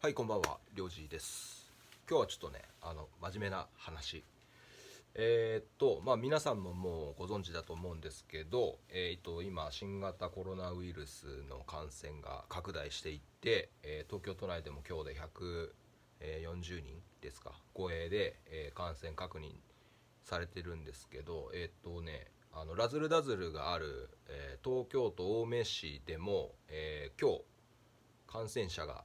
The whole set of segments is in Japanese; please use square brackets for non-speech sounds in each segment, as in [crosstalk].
はいこんばんはりょうじです今日はちょっとねあの真面目な話えー、っとまあ皆さんももうご存知だと思うんですけどえー、っと今新型コロナウイルスの感染が拡大していって、えー、東京都内でも今日で140人ですか護衛で、え感染確認されてるんですけどえっとねあのラズルダズルがある、え東京都青梅市でも、え今日感染者が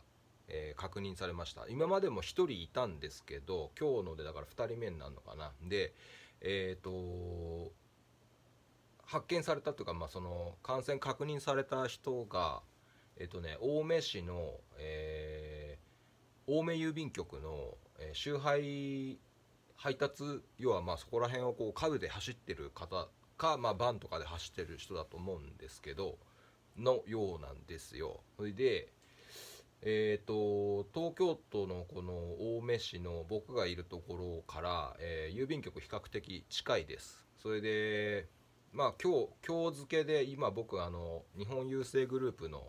えー、確認されました今までも1人いたんですけど今日のでだから2人目になるのかなでえっ、ー、と発見されたというか、まあ、その感染確認された人がえっ、ー、とね青梅市の、え青梅郵便局の、え集配配達要はまあそこら辺をこう家具で走ってる方か、まあ、バンとかで走ってる人だと思うんですけどのようなんですよ。それでえーと、東京都のこの青梅市の僕がいるところから、えー、郵便局比較的近いですそれでまあ今日今日付で今僕あの日本郵政グループの、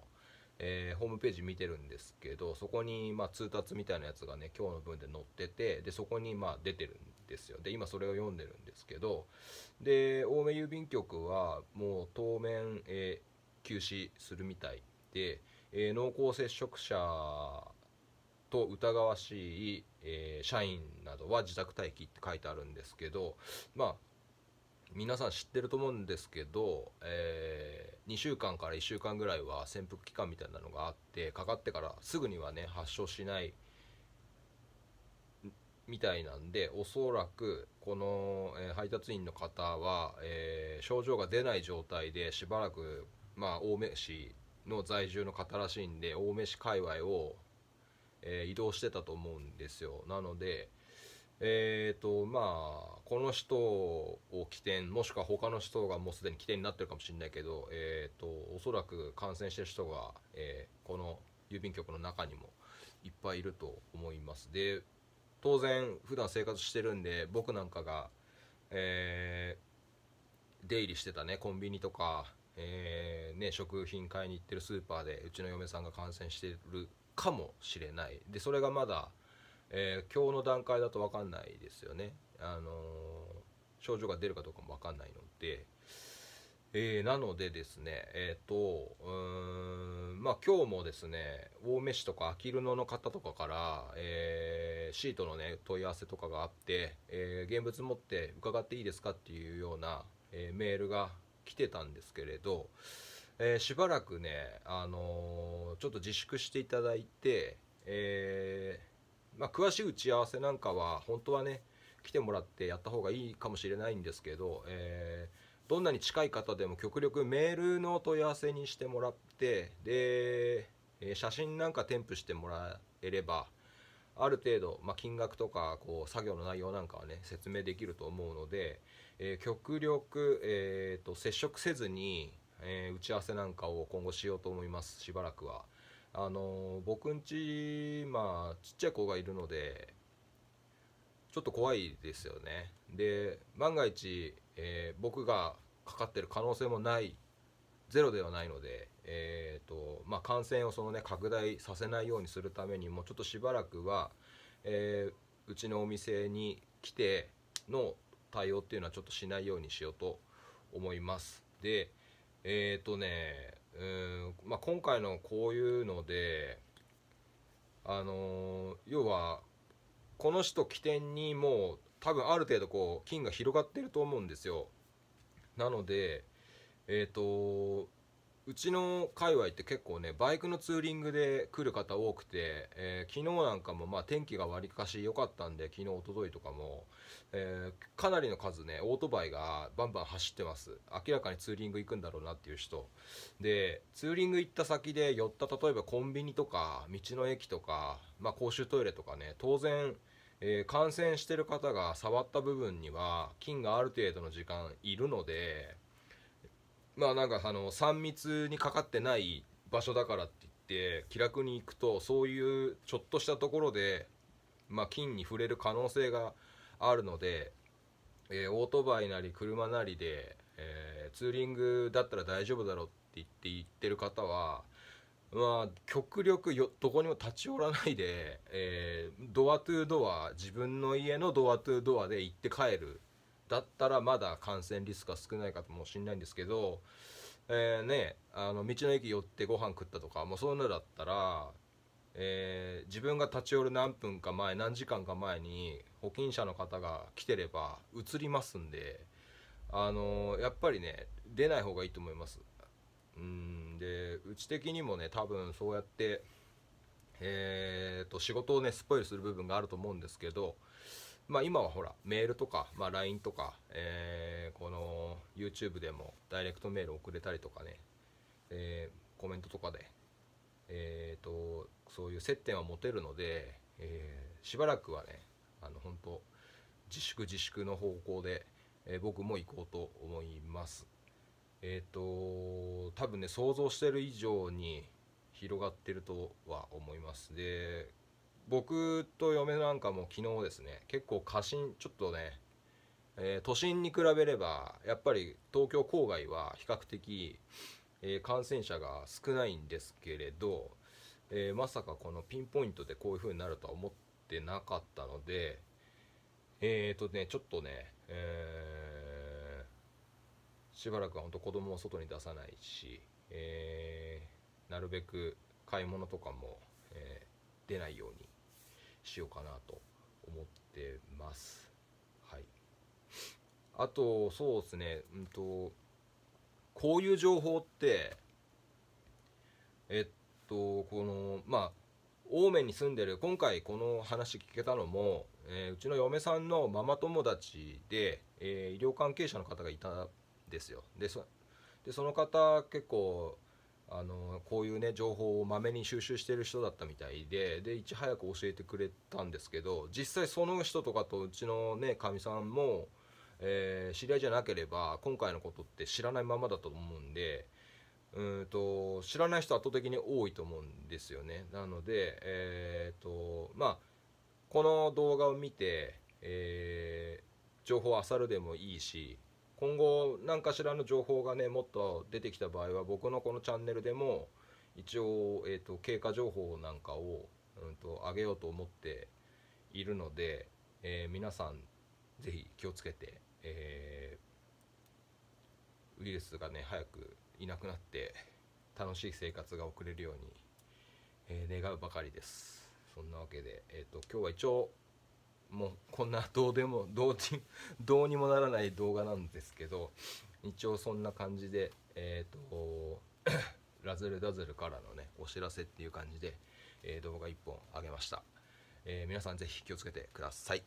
えー、ホームページ見てるんですけどそこにまあ通達みたいなやつがね今日の分で載っててでそこにまあ出てるんですよで今それを読んでるんですけどで青梅郵便局はもう当面、えー、休止するみたいで。えー、濃厚接触者と疑わしい、えー、社員などは自宅待機って書いてあるんですけど、まあ、皆さん知ってると思うんですけど、えー、2週間から1週間ぐらいは潜伏期間みたいなのがあってかかってからすぐにはね発症しないみたいなんでおそらくこの、えー、配達員の方は、えー、症状が出ない状態でしばらく、まあ、青梅市の在住の方らしいんで青梅市界隈を、えー、移動してたと思うんですよなのでえーとまあ、この人を起点もしくは他の人がもうすでに起点になってるかもしれないけど、えーと、おそらく感染してる人が、えー、この郵便局の中にもいっぱいいると思いますで当然普段生活してるんで僕なんかが、えー、出入りしてたねコンビニとかえーね、食品買いに行ってるスーパーでうちの嫁さんが感染してるかもしれないでそれがまだ、えー、今日の段階だと分かんないですよね、あのー、症状が出るかどうかも分かんないので、えー、なのでですねえっ、ー、とうんまあ今日もですね青梅市とかあきる野の方とかから、えー、シートのね問い合わせとかがあって、えー、現物持って伺っていいですかっていうような、えー、メールが来てたんですけれど、えー、しばらくね、あのー、ちょっと自粛していただいて、えー、まあ、詳しい打ち合わせなんかは本当はね来てもらってやった方がいいかもしれないんですけど、えどんなに近い方でも極力メールの問い合わせにしてもらってで、え写真なんか添付してもらえれば、ある程度、まあ、金額とかこう作業の内容なんかはね説明できると思うので、えー、極力、えーと、接触せずに、えー、打ち合わせなんかを今後しようと思いますしばらくはあのー、僕んちまあちっちゃい子がいるのでちょっと怖いですよねで万が一、え僕がかかってる可能性もないゼロではないので、えーとまあ、感染をその、ね、拡大させないようにするためにもちょっとしばらくは、えー、うちのお店に来ての対応っていうのはちょっとしないようにしようと思います。でえっ、ー、とねうんまあ、今回のこういうので、あのー、要はこの人起点にもう多分ある程度こう金が広がってると思うんですよなのでえー、とうちの界隈って結構ねバイクのツーリングで来る方多くて、えー、昨日なんかもまあ天気がわりかし良かったんで昨日おとといとかも、えー、かなりの数ねオートバイがバンバン走ってます明らかにツーリング行くんだろうなっていう人でツーリング行った先で寄った例えばコンビニとか道の駅とか、まあ、公衆トイレとかね当然えー、感染してる方が触った部分には菌がある程度の時間いるのでまあなんかあの3密にかかってない場所だからって言って気楽に行くとそういうちょっとしたところで、まあ、菌に触れる可能性があるので、えー、オートバイなり車なりで、えー、ツーリングだったら大丈夫だろうって言って言ってる方は。まあ、極力よどこにも立ち寄らないで、えー、ドアトゥードア自分の家のドアトゥードアで行って帰るだったらまだ感染リスクが少ないかもしれないんですけど、えー、ね、あの道の駅寄ってご飯食ったとか、もうそういうのだったら、えー、自分が立ち寄る何分か前何時間か前に保健者の方が来てれば移りますんで、あのー、やっぱりね出ない方がいいと思いますうんでうち的にもね多分そうやってえーと、と仕事をねスポイルする部分があると思うんですけどまあ、今はほらメールとか、まあ、LINE とか、えー、この YouTube でもダイレクトメール送れたりとかね、えー、コメントとかで、えーと、そういう接点は持てるので、えー、しばらくはねあの本当自粛自粛の方向で、えー、僕も行こうと思いますえっ、ー、と多分ね想像してる以上に広がってるとは思いますで僕と嫁なんかも昨日ですね結構過信ちょっとね、えー、都心に比べればやっぱり東京郊外は比較的、えー、感染者が少ないんですけれど、えー、まさかこのピンポイントでこういう風になるとは思ってなかったのでえっ、とねちょっとね、えしばらくは本当子供を外に出さないし、えなるべく買い物とかも、え出ないようにしようかなと思ってます。はい。あと、そうですね、うんと、こういう情報って、えっと、この、まあ、青梅に住んでる、今回この話聞けたのも、えー、うちの嫁さんのママ友達で、えー、医療関係者の方がいたんですよ。で、そでその方、結構、あのこういうね情報をまめに収集してる人だったみたいででいち早く教えてくれたんですけど実際その人とかとうちのねかみさんも、えー、知り合いじゃなければ今回のことって知らないままだと思うんで。うんと知らない人圧倒的に多いと思うんですよねなのでえっ、ー、とまあこの動画を見て、えー、情報を漁るでもいいし今後何かしらの情報がねもっと出てきた場合は僕のこのチャンネルでも一応、えーと、経過情報なんかを、うんと、上げようと思っているので、えー、皆さんぜひ気をつけて、えー、ウイルスがね早くいなくなって楽しい生活が送れるように、えー、願うばかりです。そんなわけで、えーと今日は一応もうこんなどうでもどう [laughs] どうにもならない動画なんですけど一応そんな感じでえっ、ー、とラズルダズルからのねお知らせっていう感じで、えー、動画1本あげました、えー、皆さん是非気をつけてください